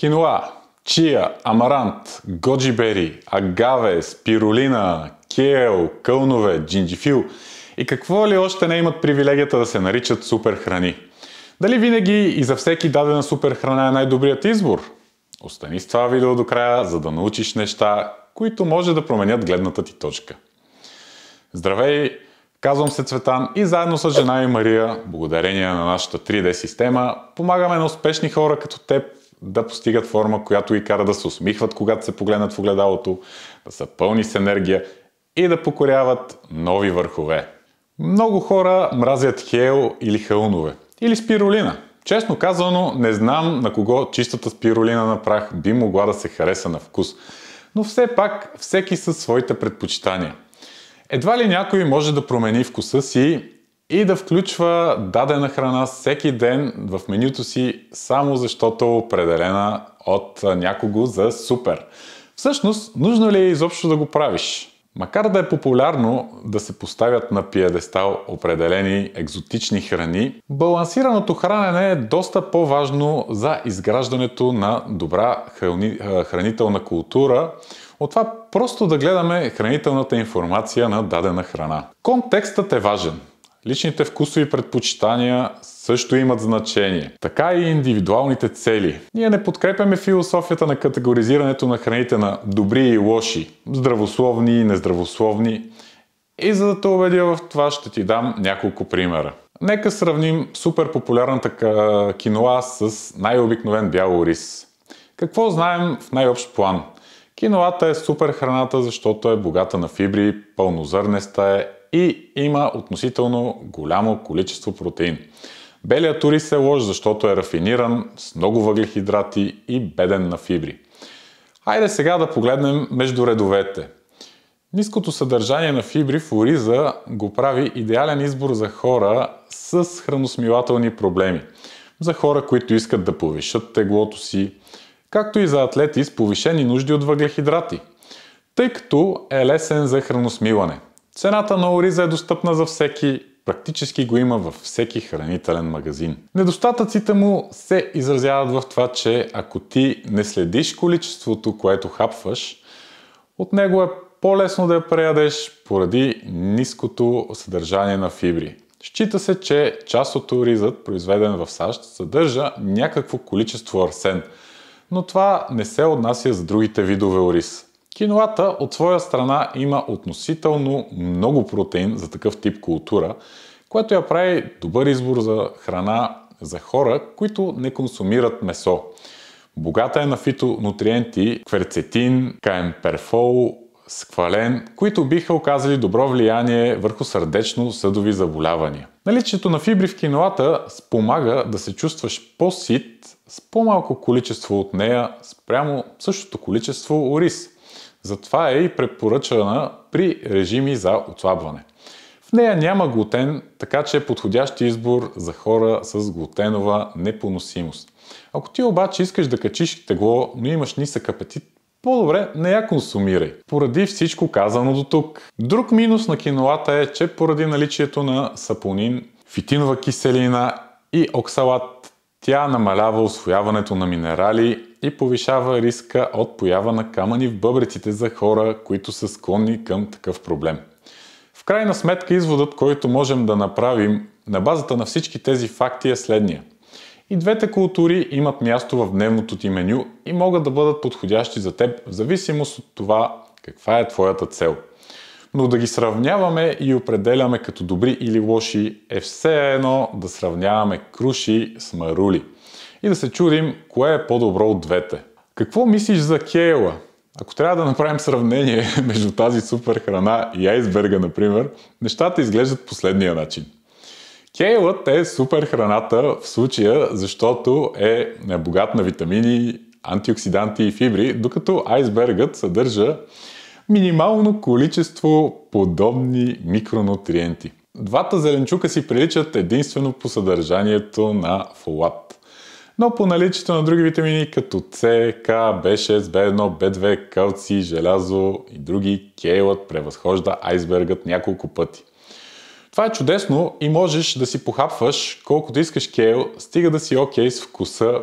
Киноа, чия, амарант, годжибери, агаве, спирулина, кел, кълнове, джинджифил и какво ли още не имат привилегията да се наричат суперхрани. Дали винаги и за всеки дадена суперхрана е най-добрият избор? Остани с това видео до края, за да научиш неща, които може да променят гледната ти точка. Здравей! Казвам се Цветан и заедно с жена и Мария, благодарение на нашата 3D система, помагаме на успешни хора като теб да постигат форма, която ги кара да се усмихват, когато се погледнат в огледалото, да са пълни с енергия и да покоряват нови върхове. Много хора мразят хел или хълнове. Или спиролина. Честно казано, не знам на кого чистата спиролина на прах би могла да се хареса на вкус. Но все пак, всеки със своите предпочитания. Едва ли някой може да промени вкуса си и да включва дадена храна всеки ден в менюто си, само защото е определена от някого за супер. Всъщност, нужно ли е изобщо да го правиш? Макар да е популярно да се поставят на пиедестал определени екзотични храни, балансираното хранене е доста по-важно за изграждането на добра храни... хранителна култура, от това просто да гледаме хранителната информация на дадена храна. Контекстът е важен. Личните вкусови предпочитания също имат значение. Така и индивидуалните цели. Ние не подкрепяме философията на категоризирането на храните на добри и лоши, здравословни и нездравословни. И за да те убедя в това, ще ти дам няколко примера. Нека сравним супер популярната киноа с най-обикновен бял рис. Какво знаем в най-общ план? Киноата е супер храната, защото е богата на фибри, пълнозърнеста е, и има относително голямо количество протеин. Белият ориз е лош, защото е рафиниран, с много въглехидрати и беден на фибри. Хайде сега да погледнем между редовете. Ниското съдържание на фибри в ориза го прави идеален избор за хора с храносмилателни проблеми. За хора, които искат да повишат теглото си, както и за атлети с повишени нужди от въглехидрати, тъй като е лесен за храносмилане – Цената на ориза е достъпна за всеки, практически го има във всеки хранителен магазин. Недостатъците му се изразяват в това, че ако ти не следиш количеството, което хапваш, от него е по-лесно да я преядеш поради ниското съдържание на фибри. Счита се, че част от оризът, произведен в САЩ, съдържа някакво количество арсен, но това не се отнася за другите видове ориз. Киноата от своя страна има относително много протеин за такъв тип култура, което я прави добър избор за храна за хора, които не консумират месо. Богата е на фитонутриенти, кверцетин, каемперфол, сквален, които биха оказали добро влияние върху сърдечно-съдови заболявания. Наличието на фибри в кинолата спомага да се чувстваш по-сит с по-малко количество от нея спрямо същото количество ориз – затова е и препоръчана при режими за отслабване. В нея няма глутен, така че е подходящ избор за хора с глутенова непоносимост. Ако ти обаче искаш да качиш тегло, но имаш нисък апетит, по-добре не я консумирай, поради всичко казано до тук. Друг минус на кинолата е, че поради наличието на сапонин, фитинова киселина и оксалат, тя намалява освояването на минерали и повишава риска от поява на камъни в бъбреците за хора, които са склонни към такъв проблем. В крайна сметка изводът, който можем да направим на базата на всички тези факти е следния. И двете култури имат място в дневното ти меню и могат да бъдат подходящи за теб в зависимост от това каква е твоята цел. Но да ги сравняваме и определяме като добри или лоши е все едно да сравняваме круши с марули и да се чудим кое е по-добро от двете. Какво мислиш за кейла? Ако трябва да направим сравнение между тази супер храна и айсберга, например, нещата изглеждат последния начин. Кейлът е супер храната в случая, защото е богат на витамини, антиоксиданти и фибри, докато айсбергът съдържа минимално количество подобни микронутриенти. Двата зеленчука си приличат единствено по съдържанието на фолат но по наличието на други витамини като С, К, B6, B1, B2, калци, желязо и други, кейлът превъзхожда айсбергът няколко пъти. Това е чудесно и можеш да си похапваш колкото искаш кейл, стига да си окей okay с вкуса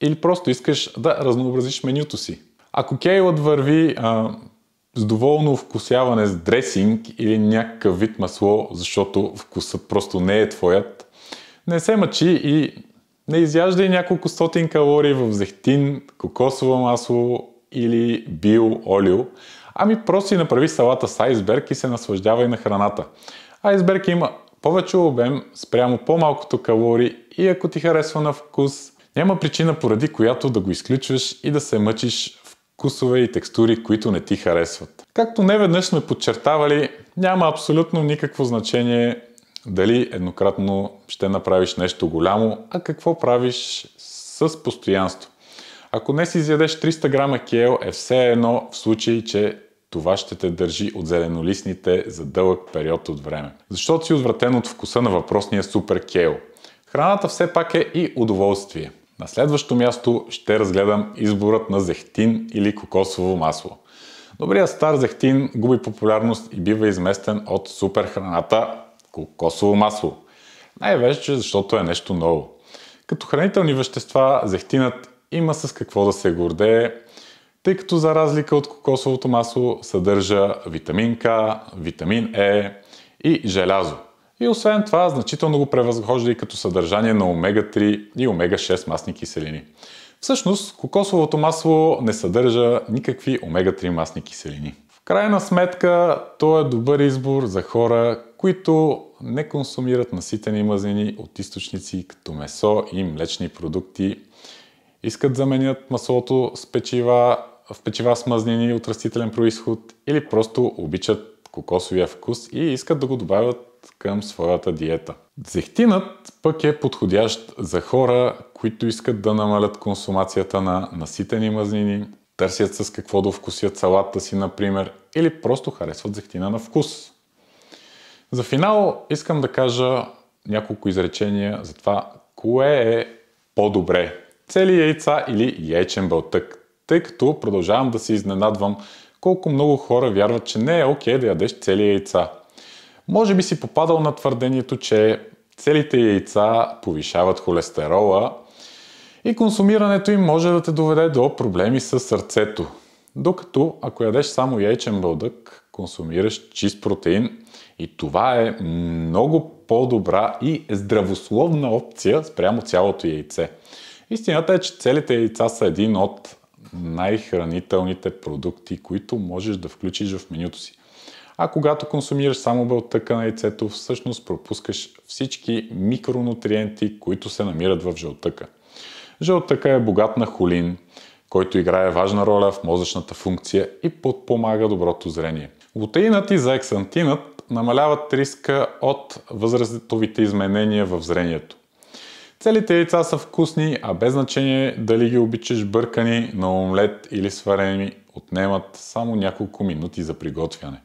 или просто искаш да разнообразиш менюто си. Ако кейлът върви а, с доволно вкусяване с дресинг или някакъв вид масло, защото вкусът просто не е твоят, не се мъчи и не изяждай няколко стотин калории в зехтин, кокосово масло или био олио, ами просто си направи салата с айсберг и се наслаждавай на храната. Айсберг има повече обем спрямо по-малкото калории и ако ти харесва на вкус, няма причина поради която да го изключваш и да се мъчиш вкусове и текстури, които не ти харесват. Както неведнъж сме подчертавали, няма абсолютно никакво значение дали еднократно ще направиш нещо голямо, а какво правиш с постоянство. Ако си изядеш 300 грама кел е все едно в случай, че това ще те държи от зеленолистните за дълъг период от време. Защото си отвратен от вкуса на въпросния супер Кел. Храната все пак е и удоволствие. На следващо място ще разгледам изборът на зехтин или кокосово масло. Добрият стар зехтин губи популярност и бива изместен от супер храната кокосово масло. Най-вече защото е нещо ново. Като хранителни вещества, зехтинът има с какво да се гордее, тъй като за разлика от кокосовото масло съдържа витамин К, витамин Е и желязо. И освен това, значително го превъзхожда и като съдържание на омега-3 и омега-6 масни киселини. Всъщност, кокосовото масло не съдържа никакви омега-3 масни киселини. В крайна сметка, то е добър избор за хора, които не консумират наситени мазнини от източници като месо и млечни продукти. Искат заменят маслото с печива, в печива с мазнини от растителен происход или просто обичат кокосовия вкус и искат да го добавят към своята диета. Зехтинът пък е подходящ за хора, които искат да намалят консумацията на наситени мазнини, търсят с какво да вкусят салата си, например, или просто харесват зехтина на вкус. За финал искам да кажа няколко изречения за това, кое е по-добре. Цели яйца или яйчен бълтък. Тъй като продължавам да се изненадвам колко много хора вярват, че не е окей okay да ядеш цели яйца. Може би си попадал на твърдението, че целите яйца повишават холестерола и консумирането им може да те доведе до проблеми с сърцето. Докато ако ядеш само яйчен бълдък, консумираш чист протеин и това е много по-добра и здравословна опция спрямо цялото яйце. Истината е, че целите яйца са един от най-хранителните продукти, които можеш да включиш в менюто си. А когато консумираш само белтъка на яйцето, всъщност пропускаш всички микронутриенти, които се намират в жълтъка. Жълтъка е богат на холин, който играе важна роля в мозъчната функция и подпомага доброто зрение. Лутеинът и заексантинът намаляват риска от възрастовите изменения в зрението. Целите яйца са вкусни, а без значение дали ги обичаш бъркани, на омлет или сварени, отнемат само няколко минути за приготвяне.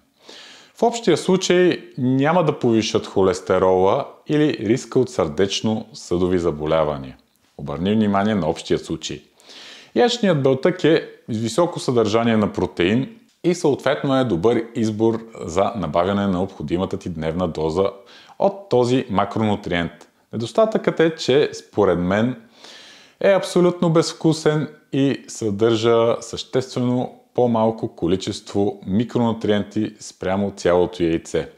В общия случай няма да повишат холестерола или риска от сърдечно-съдови заболявания. Обърни внимание на общия случай. Ячният белтък е с високо съдържание на протеин, и съответно е добър избор за набавяне на необходимата ти дневна доза от този макронутриент. Недостатъкът е, че според мен е абсолютно безвкусен и съдържа съществено по-малко количество микронутриенти спрямо цялото яйце.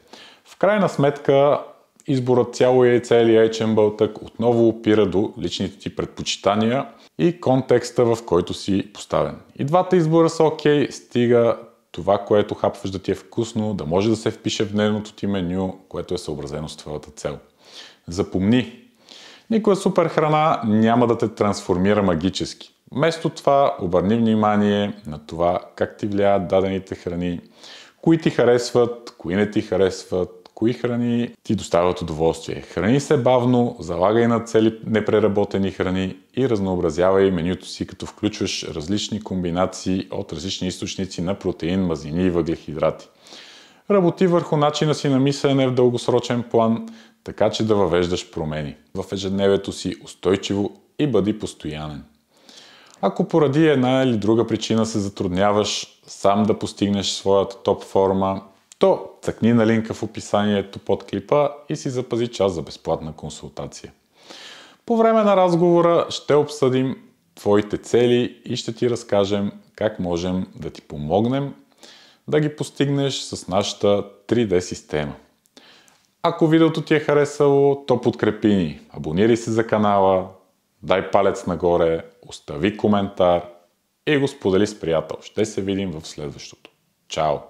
В крайна сметка изборът цяло яйце или яйчен бълтък отново опира до личните ти предпочитания и контекста, в който си поставен. И двата избора са окей, стига това, което хапваш да ти е вкусно, да може да се впише в дневното ти меню, което е съобразено с твоята цел. Запомни, никоя супер храна няма да те трансформира магически. Вместо това обърни внимание на това как ти влияят дадените храни, кои ти харесват, кои не ти харесват, кои храни ти доставят удоволствие. Храни се бавно, залагай на цели непреработени храни и разнообразявай менюто си, като включваш различни комбинации от различни източници на протеин, мазнини и въглехидрати. Работи върху начина си на мислене в дългосрочен план, така че да въвеждаш промени. В ежедневието си устойчиво и бъди постоянен. Ако поради една или друга причина се затрудняваш сам да постигнеш своята топ форма, то Цъкни на линка в описанието под клипа и си запази час за безплатна консултация. По време на разговора ще обсъдим твоите цели и ще ти разкажем как можем да ти помогнем да ги постигнеш с нашата 3D система. Ако видеото ти е харесало, то подкрепи ни. Абонирай се за канала, дай палец нагоре, остави коментар и го сподели с приятел. Ще се видим в следващото. Чао!